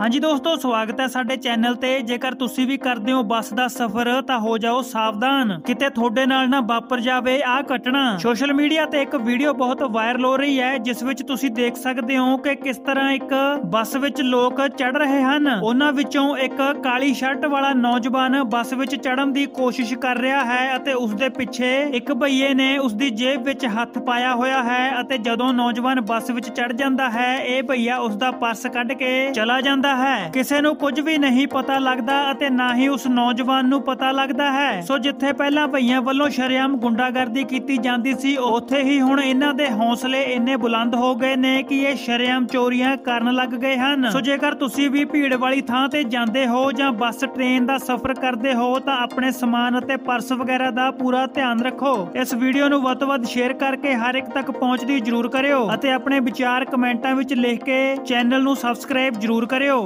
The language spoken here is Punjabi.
ਹਾਂਜੀ ਦੋਸਤੋ ਸਵਾਗਤ ਹੈ ਸਾਡੇ ਚੈਨਲ ਤੇ ਜੇਕਰ ਤੁਸੀਂ ਵੀ ਕਰਦੇ ਹੋ ਬੱਸ ਦਾ ਸਫ਼ਰ ਤਾਂ ਹੋ ਜਾਓ ਸਾਵਧਾਨ ਕਿਤੇ ਤੁਹਾਡੇ ਨਾਲ ਨਾ ਵਾਪਰ ਜਾਵੇ ਆਹ ਘਟਨਾ ਸੋਸ਼ਲ ਮੀਡੀਆ ਤੇ ਇੱਕ ਵੀਡੀਓ ਬਹੁਤ ਵਾਇਰਲ ਹੋ ਰਹੀ ਹੈ ਜਿਸ ਵਿੱਚ ਤੁਸੀਂ ਦੇਖ ਸਕਦੇ ਹੋ ਕਿ ਕਿਸ ਤਰ੍ਹਾਂ ਇੱਕ ਬੱਸ ਵਿੱਚ ਲੋਕ ਚੜ ਰਹੇ ਹਨ ਉਹਨਾਂ ਵਿੱਚੋਂ ਇੱਕ ਕਾਲੀ ਸ਼ਰਟ ਵਾਲਾ ਨੌਜਵਾਨ ਬੱਸ ਵਿੱਚ ਚੜਨ ਦੀ ਕੋਸ਼ਿਸ਼ ਕਰ ਰਿਹਾ ਹੈ ਅਤੇ ਉਸ ਦੇ ਪਿੱਛੇ ਇੱਕ ਭਈਏ ਨੇ ਉਸ ਦੀ ਜੇਬ ਵਿੱਚ ਹੱਥ ਪਾਇਆ ਹੋਇਆ ਹੈ ਅਤੇ ਜਦੋਂ ਨੌਜਵਾਨ ਬੱਸ ਵਿੱਚ ਚੜ ਜਾਂਦਾ ਹੈ ਇਹ ਭਈਆ ਉਸ ਦਾ ਪਰਸ ਕੱਢ ਕੇ ਚਲਾ ਜਾਂਦਾ ਜਾਂਦਾ ਹੈ ਕਿਸੇ ਨੂੰ ਕੁਝ ਵੀ ਨਹੀਂ ਪਤਾ ਲੱਗਦਾ ਅਤੇ ਨਾ ਹੀ ਉਸ ਨੌਜਵਾਨ ਨੂੰ ਪਤਾ ਲੱਗਦਾ ਹੈ ਸੋ ਜਿੱਥੇ ਪਹਿਲਾਂ ਭਈਆਂ ਵੱਲੋਂ ਸ਼ਰਿਆਮ ਗੁੰਡਾਗਰਦੀ ਕੀਤੀ ਜਾਂਦੀ ਸੀ ਉੱਥੇ ਹੀ ਹੁਣ ਇਹਨਾਂ ਦੇ ਹੌਸਲੇ ਇੰਨੇ ਬੁਲੰਦ ਹੋ ਗਏ ਨੇ ਕਿ ਇਹ ਸ਼ਰਿਆਮ ਚੋਰੀਆਂ ਕਰਨ ਲੱਗ ਗਏ ਹਨ ਸੋ ਜੇਕਰ ਤੁਸੀਂ ਵੀ ਭੀੜ ਵਾਲੀ ਥਾਂ ਤੇ ਜਾਂਦੇ ਹੋ ਜਾਂ ਬੱਸ ਟ੍ਰੇਨ ਦਾ ਸਫ਼ਰ ਕਰਦੇ ਹੋ ਤਾਂ ਆਪਣੇ ਸਮਾਨ ਅਤੇ ਪਰਸ ਵਗੈਰਾ ਦਾ ਪੂਰਾ ਧਿਆਨ ਰੱਖੋ ਇਸ ਵੀਡੀਓ ਨੂੰ ਵੱਧ ਵੱਧ ਸ਼ੇਅਰ ਕਰਕੇ ਹਰ ਇੱਕ ਤੱਕ ਪਹੁੰਚਦੀ ਜ਼ਰੂਰ ਕਰਿਓ ਅਤੇ ਆਪਣੇ ਵਿਚਾਰ ਕਮੈਂਟਾਂ ਵਿੱਚ ਲਿਖ ਕੇ ਚੈਨਲ ਨੂੰ ਸਬਸਕ੍ਰਾਈਬ ਜ਼ਰੂਰ ਕਰਿਓ